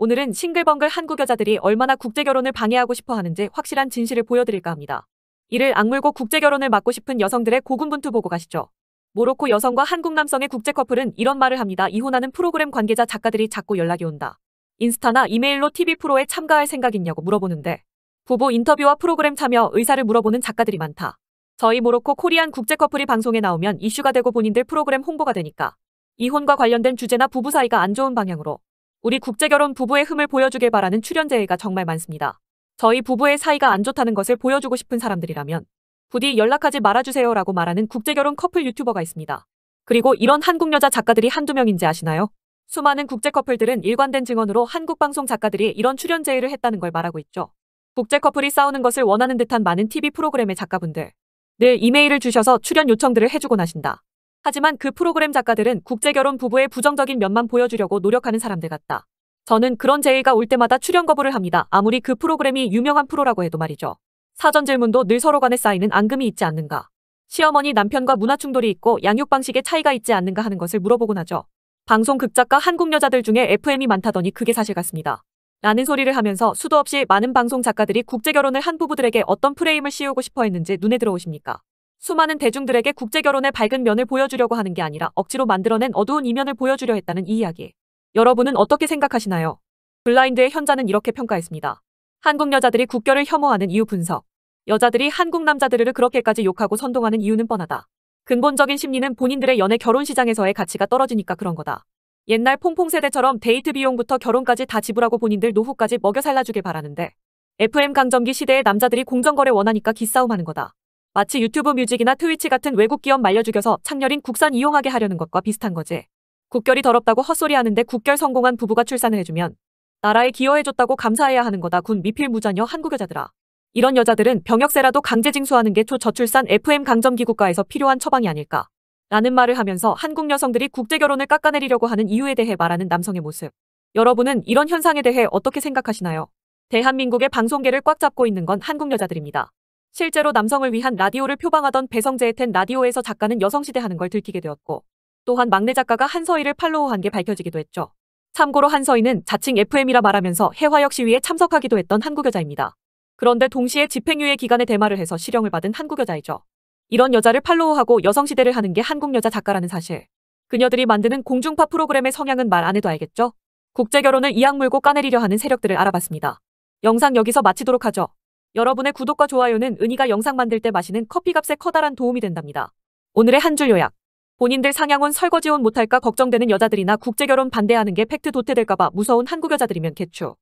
오늘은 싱글벙글 한국 여자들이 얼마나 국제결혼을 방해하고 싶어 하는지 확실한 진실을 보여드릴까 합니다. 이를 악물고 국제결혼을 막고 싶은 여성들의 고군분투 보고 가시죠. 모로코 여성과 한국 남성의 국제 커플은 이런 말을 합니다. 이혼하는 프로그램 관계자 작가들이 자꾸 연락이 온다. 인스타나 이메일로 TV 프로에 참가할 생각있냐고 물어보는데 부부 인터뷰와 프로그램 참여 의사를 물어보는 작가들이 많다. 저희 모로코 코리안 국제 커플이 방송에 나오면 이슈가 되고 본인들 프로그램 홍보가 되니까 이혼과 관련된 주제나 부부 사이가 안 좋은 방향으로 우리 국제결혼 부부의 흠을 보여주길 바라는 출연제의가 정말 많습니다. 저희 부부의 사이가 안 좋다는 것을 보여주고 싶은 사람들이라면 부디 연락하지 말아주세요라고 말하는 국제결혼 커플 유튜버가 있습니다. 그리고 이런 한국 여자 작가들이 한두 명인지 아시나요? 수많은 국제 커플들은 일관된 증언으로 한국 방송 작가들이 이런 출연 제의를 했다는 걸 말하고 있죠. 국제 커플이 싸우는 것을 원하는 듯한 많은 TV 프로그램의 작가분들. 늘 이메일을 주셔서 출연 요청들을 해주곤 하신다. 하지만 그 프로그램 작가들은 국제결혼 부부의 부정적인 면만 보여주려고 노력하는 사람들 같다. 저는 그런 제의가 올 때마다 출연 거부를 합니다. 아무리 그 프로그램이 유명한 프로라고 해도 말이죠. 사전 질문도 늘 서로 간에 쌓이는 앙금이 있지 않는가. 시어머니 남편과 문화 충돌이 있고 양육 방식에 차이가 있지 않는가 하는 것을 물어보곤 하죠. 방송 극작가 한국 여자들 중에 FM이 많다더니 그게 사실 같습니다. 라는 소리를 하면서 수도 없이 많은 방송 작가들이 국제 결혼을 한 부부들에게 어떤 프레임을 씌우고 싶어 했는지 눈에 들어오십니까? 수많은 대중들에게 국제 결혼의 밝은 면을 보여주려고 하는 게 아니라 억지로 만들어낸 어두운 이면을 보여주려 했다는 이 이야기. 여러분은 어떻게 생각하시나요? 블라인드의 현자는 이렇게 평가했습니다. 한국 여자들이 국결을 혐오하는 이유 분석. 여자들이 한국 남자들을 그렇게까지 욕하고 선동하는 이유는 뻔하다. 근본적인 심리는 본인들의 연애 결혼 시장에서의 가치가 떨어지니까 그런 거다. 옛날 퐁퐁 세대처럼 데이트 비용부터 결혼까지 다 지불하고 본인들 노후까지 먹여 살라주길 바라는데 FM 강점기 시대의 남자들이 공정거래 원하니까 기싸움하는 거다. 마치 유튜브 뮤직이나 트위치 같은 외국 기업 말려 죽여서 창렬인 국산 이용하게 하려는 것과 비슷한 거지. 국결이 더럽다고 헛소리하는데 국결 성공한 부부가 출산을 해주면 나라에 기여해줬다고 감사해야 하는 거다 군 미필 무자녀 한국 여자들아. 이런 여자들은 병역세라도 강제 징수하는 게 초저출산 FM 강점기 국가에서 필요한 처방이 아닐까. 라는 말을 하면서 한국 여성들이 국제 결혼을 깎아내리려고 하는 이유에 대해 말하는 남성의 모습. 여러분은 이런 현상에 대해 어떻게 생각하시나요? 대한민국의 방송계를 꽉 잡고 있는 건 한국 여자들입니다. 실제로 남성을 위한 라디오를 표방하던 배성재의 텐 라디오에서 작가는 여성시대 하는 걸 들키게 되었고 또한 막내 작가가 한서희를 팔로우한 게 밝혀지기도 했죠. 참고로 한서희는 자칭 FM이라 말하면서 해화역 시위에 참석하기도 했던 한국 여자입니다. 그런데 동시에 집행유예 기간에 대마를 해서 실형을 받은 한국 여자이죠. 이런 여자를 팔로우하고 여성시대를 하는 게 한국 여자 작가라는 사실. 그녀들이 만드는 공중파 프로그램의 성향은 말 안 해도 알겠죠? 국제결혼을 이악 물고 까내리려 하는 세력들을 알아봤습니다. 영상 여기서 마치도록 하죠. 여러분의 구독과 좋아요는 은희가 영상 만들 때 마시는 커피값에 커다란 도움이 된답니다. 오늘의 한 줄 요약. 본인들 상향은 설거지혼 못할까 걱정되는 여자들이나 국제결혼 반대하는 게 팩트 도태될까봐 무서운 한국 여자들이면 개추.